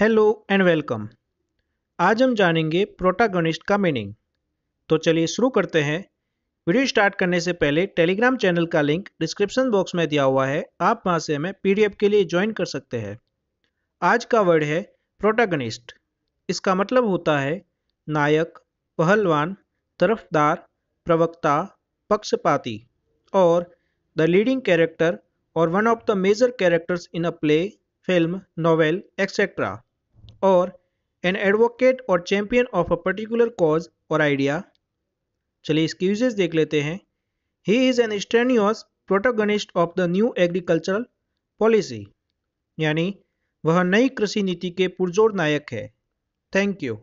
hello and welcome आज हम जानेंगे प्रोटागोनिस्ट का मीनिंग तो चलिए शुरू करते हैं वीडियो स्टार्ट करने से पहले टेलीग्राम चैनल का लिंक डिस्क्रिप्शन बॉक्स में दिया हुआ है आप वहां से हमें पीडीएफ के लिए ज्वाइन कर सकते हैं आज का वर्ड है प्रोटागनिस्ट इसका मतलब होता है नायक पहलवान तरफदार प्रवक्ता पक्षपाती और द लीडिंग कैरेक्टर और one of the major characters in a play film novel etcetera और एन एडवोकेट और champion of a particular cause और आइडिया चलिए इसके यूजेस देख लेते हैं he is an strenuous protagonist of the new agricultural policy यानी वह नई कृषि नीति के पुरजोर नायक है थैंक यू